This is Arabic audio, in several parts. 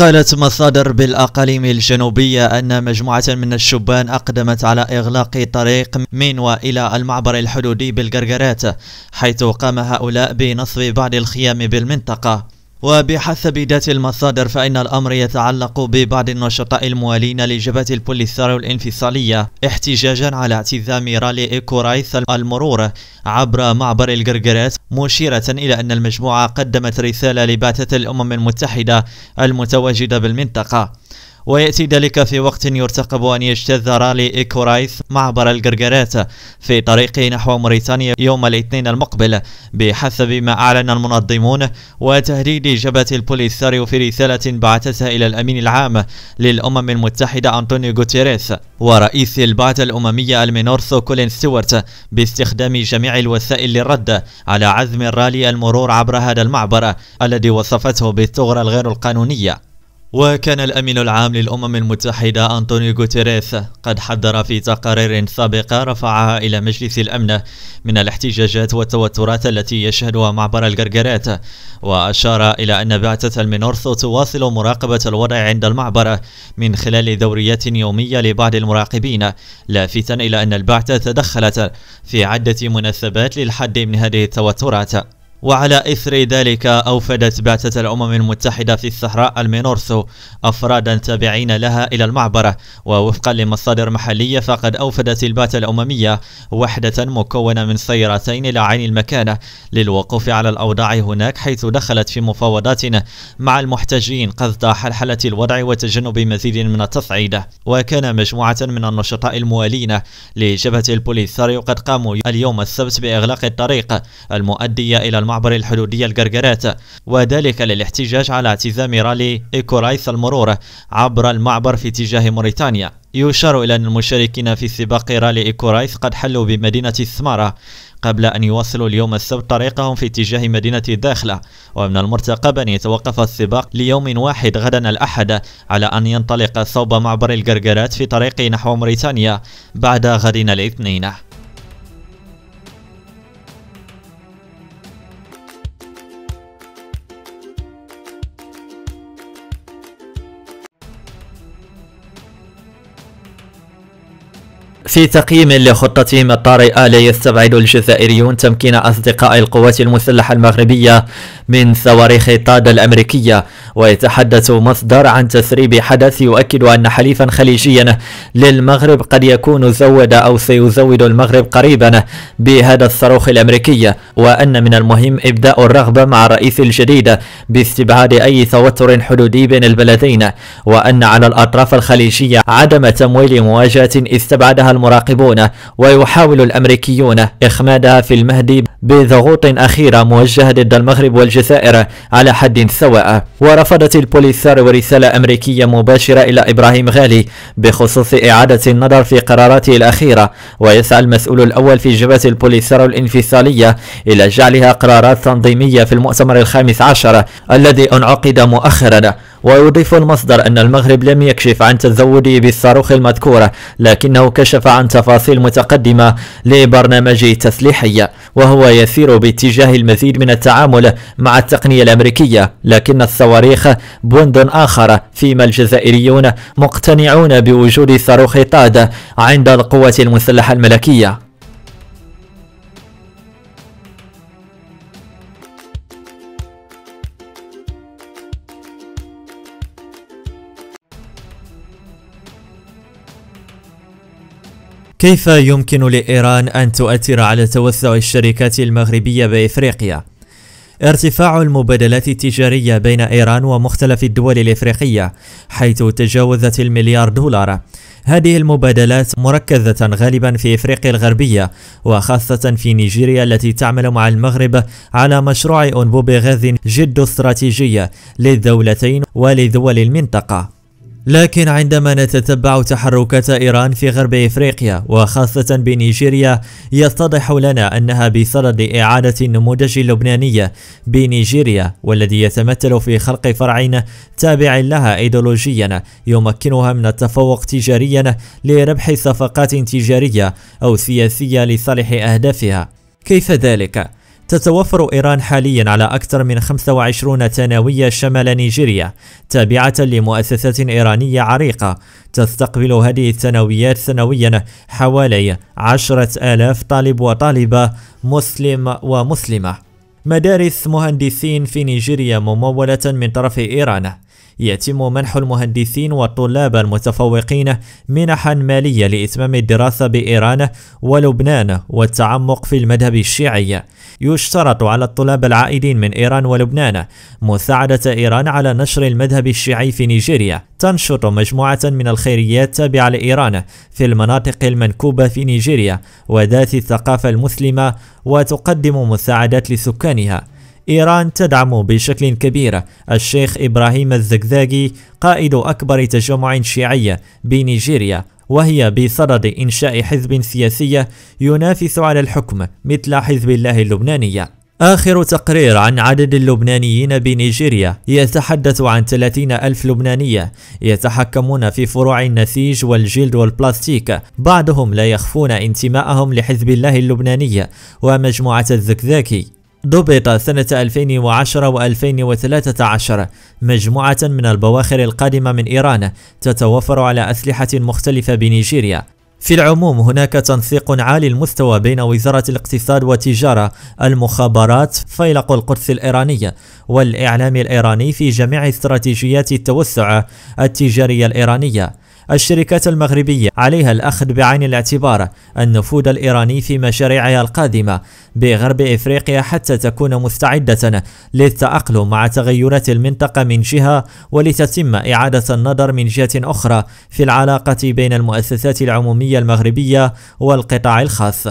قالت مصادر بالأقاليم الجنوبية أن مجموعة من الشبان أقدمت على إغلاق طريق من وإلى المعبر الحدودي بالقرقرات حيث قام هؤلاء بنصب بعض الخيام بالمنطقة وبحسب ذات المصادر فإن الأمر يتعلق ببعض النشطاء الموالين لجبهة البوليساريو الانفصالية احتجاجا على اعتزام رالي إيكورايس المرور عبر معبر القرقرات مشيرة إلى أن المجموعة قدمت رسالة لبعثة الأمم المتحدة المتواجدة بالمنطقة ويأتي ذلك في وقت يرتقب أن يجتذ رالي إيكورايث معبر القرقرات في طريقه نحو موريتانيا يوم الاثنين المقبل بحسب ما أعلن المنظمون وتهديد جبهة البوليساريو في رسالة بعثتها إلى الأمين العام للأمم المتحدة أنطونيو غوتيريس ورئيس البعثة الأممية المينورثو كولين ستيوارت باستخدام جميع الوسائل للرد على عزم الرالي المرور عبر هذا المعبر الذي وصفته بالثغرة الغير القانونية وكان الأمين العام للأمم المتحدة أنطونيو غوتيريث قد حذر في تقارير سابقة رفعها إلى مجلس الأمن من الاحتجاجات والتوترات التي يشهدها معبر القرقرات وأشار إلى أن بعثة المينورثو تواصل مراقبة الوضع عند المعبر من خلال دوريات يومية لبعض المراقبين لافتا إلى أن البعثة تدخلت في عدة مناسبات للحد من هذه التوترات وعلى إثر ذلك أوفدت بعثة الأمم المتحدة في الصحراء المينورسو أفرادا تابعين لها إلى المعبرة ووفقا لمصادر محلية فقد أوفدت البعثة الأممية وحدة مكونة من سيارتين إلى عين المكانة للوقوف على الأوضاع هناك حيث دخلت في مفاوضات مع المحتجين قصد حلحلة الوضع وتجنب مزيد من التصعيد وكان مجموعة من النشطاء الموالين لجبهة البوليساريو قد قاموا اليوم السبت بإغلاق الطريق المؤدية إلى المعبرة معبر الحدودية القرقرات وذلك للاحتجاج على اعتزام رالي إيكورايث المرور عبر المعبر في اتجاه موريتانيا يشار إلى أن المشاركين في سباق رالي إيكورايث قد حلوا بمدينة الثمارة قبل أن يواصلوا اليوم السبت طريقهم في اتجاه مدينة الداخلة ومن المرتقب أن يتوقف السباق ليوم واحد غدا الأحد على أن ينطلق صوب معبر القرقرات في طريق نحو موريتانيا بعد غد الاثنين في تقييم لخطتهم الطارئة لا يستبعد الجزائريون تمكين أصدقاء القوات المسلحة المغربية من صواريخ طاد الأمريكية ويتحدث مصدر عن تسريب حدث يؤكد أن حليفا خليجيا للمغرب قد يكون زود أو سيزود المغرب قريبا بهذا الصاروخ الأمريكي وأن من المهم إبداء الرغبة مع الرئيس الجديد باستبعاد أي توتر حدودي بين البلدين وأن على الأطراف الخليجية عدم تمويل مواجهة استبعدها المراقبون ويحاول الأمريكيون إخمادها في المهد بضغوط أخيرة موجهة ضد المغرب والجزائر على حد سواء ورفضت البوليسار رسالة أمريكية مباشرة إلى إبراهيم غالي بخصوص إعادة النظر في قراراته الأخيرة ويسعى المسؤول الأول في جبهة البوليسار الانفصالية إلى جعلها قرارات تنظيمية في المؤتمر الخامس عشر الذي انعقد مؤخرا ويضيف المصدر أن المغرب لم يكشف عن تزوده بالصاروخ المذكورة لكنه كشف عن تفاصيل متقدمة لبرنامجه التسليحي وهو يسير باتجاه المزيد من التعامل مع التقنية الأمريكية لكن الصواريخ بند آخر فيما الجزائريون مقتنعون بوجود صاروخ طاد عند القوات المسلحة الملكية كيف يمكن لإيران أن تؤثر على توسع الشركات المغربية بإفريقيا؟ ارتفاع المبادلات التجارية بين إيران ومختلف الدول الإفريقية حيث تجاوزت المليار دولار هذه المبادلات مركزة غالبا في إفريقيا الغربية وخاصة في نيجيريا التي تعمل مع المغرب على مشروع أنبوب غاز جد استراتيجي للدولتين ولدول المنطقة لكن عندما نتتبع تحركات إيران في غرب إفريقيا وخاصة بنيجيريا يتضح لنا أنها بصدد إعادة النموذج اللبناني بنيجيريا والذي يتمثل في خلق فرع تابع لها أيديولوجيا يمكنها من التفوق تجاريا لربح صفقات تجارية أو سياسية لصالح أهدافها كيف ذلك؟ تتوفر إيران حاليا على أكثر من 25 ثانوية شمال نيجيريا تابعة لمؤسسات إيرانية عريقة تستقبل هذه الثانويات سنويا حوالي عشرة آلاف طالب وطالبة مسلم ومسلمة مدارس مهندسين في نيجيريا ممولة من طرف إيران يتم منح المهندسين والطلاب المتفوقين منحا مالية لإتمام الدراسة بإيران ولبنان والتعمق في المذهب الشيعي يشترط على الطلاب العائدين من إيران ولبنان مساعدة إيران على نشر المذهب الشيعي في نيجيريا تنشط مجموعة من الخيريات تابعة لإيران في المناطق المنكوبة في نيجيريا وذات الثقافة المسلمة وتقدم مساعدات لسكانها إيران تدعم بشكل كبير الشيخ إبراهيم الزقزاقي قائد أكبر تجمع شيعي بنيجيريا وهي بصدد إنشاء حزب سياسي ينافس على الحكم مثل حزب الله اللبناني آخر تقرير عن عدد اللبنانيين بنيجيريا يتحدث عن 30 ألف لبنانية يتحكمون في فروع النسيج والجلد والبلاستيك بعضهم لا يخفون انتماءهم لحزب الله اللبناني ومجموعة الزكزاكي ضبط سنة 2010 و2013 مجموعة من البواخر القادمة من إيران تتوفر على أسلحة مختلفة بنيجيريا في العموم هناك تنسيق عالي المستوى بين وزارة الاقتصاد والتجارة المخابرات فيلق القدس الإيرانية والإعلام الإيراني في جميع استراتيجيات التوسع التجارية الإيرانية الشركات المغربية عليها الأخذ بعين الاعتبار النفوذ الإيراني في مشاريعها القادمة بغرب إفريقيا حتى تكون مستعدة للتأقلم مع تغيرات المنطقة من جهة ولتتم إعادة النظر من جهة أخرى في العلاقة بين المؤسسات العمومية المغربية والقطاع الخاص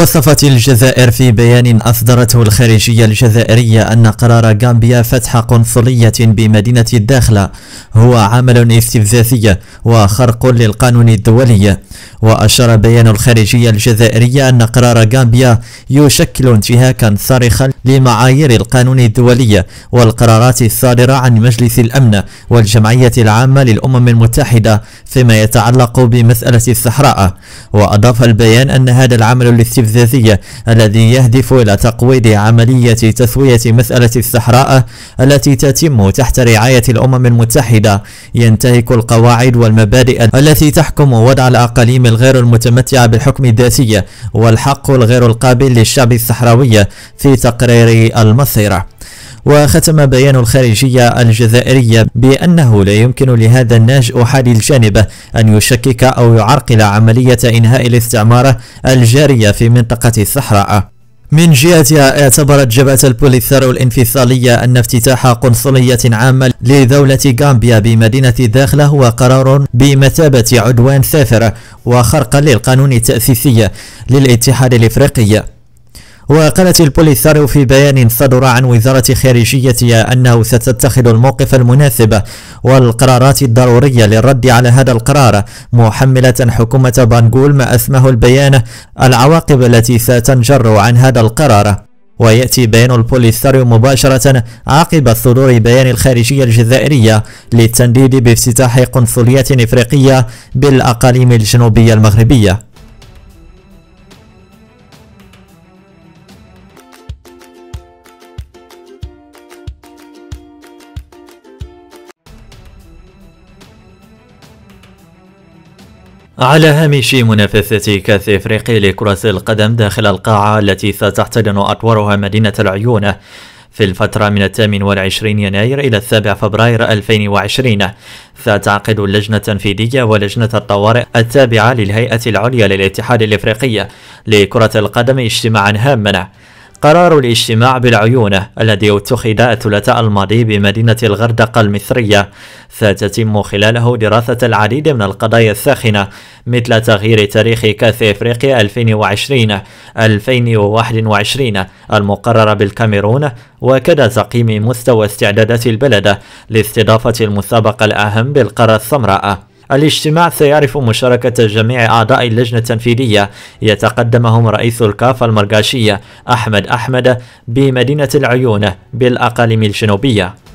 وصفت الجزائر في بيان أصدرته الخارجية الجزائرية أن قرار غامبيا فتح قنصلية بمدينة الداخلة هو عمل استفزازي وخرق للقانون الدولي وأشار بيان الخارجية الجزائرية أن قرار غامبيا يشكل انتهاكا صارخا لمعايير القانون الدولي والقرارات الصادرة عن مجلس الأمن والجمعية العامة للأمم المتحدة فيما يتعلق بمسألة الصحراء وأضاف البيان أن هذا العمل الاستفزازي الذي يهدف إلى تقويض عملية تسوية مسألة الصحراء التي تتم تحت رعاية الأمم المتحدة ينتهك القواعد والمبادئ التي تحكم وضع الأقاليم الغير المتمتعة بالحكم الذاتي والحق الغير القابل للشعب الصحراوي في تقرير المصيرة وختم بيان الخارجية الجزائرية بأنه لا يمكن لهذا الناجئ أحد الجانب أن يشكك أو يعرقل عملية إنهاء الاستعمار الجارية في منطقة الصحراء من جهتها اعتبرت جبهة البوليثارو الانفصالية أن افتتاح قنصلية عامة لدولة غامبيا بمدينة الداخلة هو قرار بمثابة عدوان سافر وخرق للقانون التأسيسي للاتحاد الإفريقي وقالت البوليساريو في بيان صدر عن وزارة خارجية أنه ستتخذ الموقف المناسب والقرارات الضرورية للرد على هذا القرار محملة حكومة بانغول ما أسمه البيان العواقب التي ستنجر عن هذا القرار ويأتي بيان البوليساريو مباشرة عقب صدور بيان الخارجية الجزائرية للتنديد بافتتاح قنصليات إفريقية بالأقاليم الجنوبية المغربية على هامش منافسة كأس إفريقيا لكرة القدم داخل القاعة التي ستحتضن أطوارها مدينة العيون في الفترة من 28 يناير إلى 7 فبراير 2020 ستعقد اللجنة التنفيذية ولجنة الطوارئ التابعة للهيئة العليا للاتحاد الإفريقي لكرة القدم اجتماعا هاما قرار الاجتماع بالعيون الذي اتخذ الثلاثاء الماضي بمدينة الغردقة المصرية ستتم خلاله دراسة العديد من القضايا الساخنة مثل تغيير تاريخ كأس إفريقيا 2020 2021 المقررة بالكاميرون وكذا تقييم مستوى استعدادات البلد لاستضافة المسابقة الأهم بالقارة السمراء الاجتماع سيعرف مشاركة جميع أعضاء اللجنة التنفيذية يتقدمهم رئيس الكافة المرقاشية أحمد أحمد بمدينة العيون بالأقاليم الجنوبية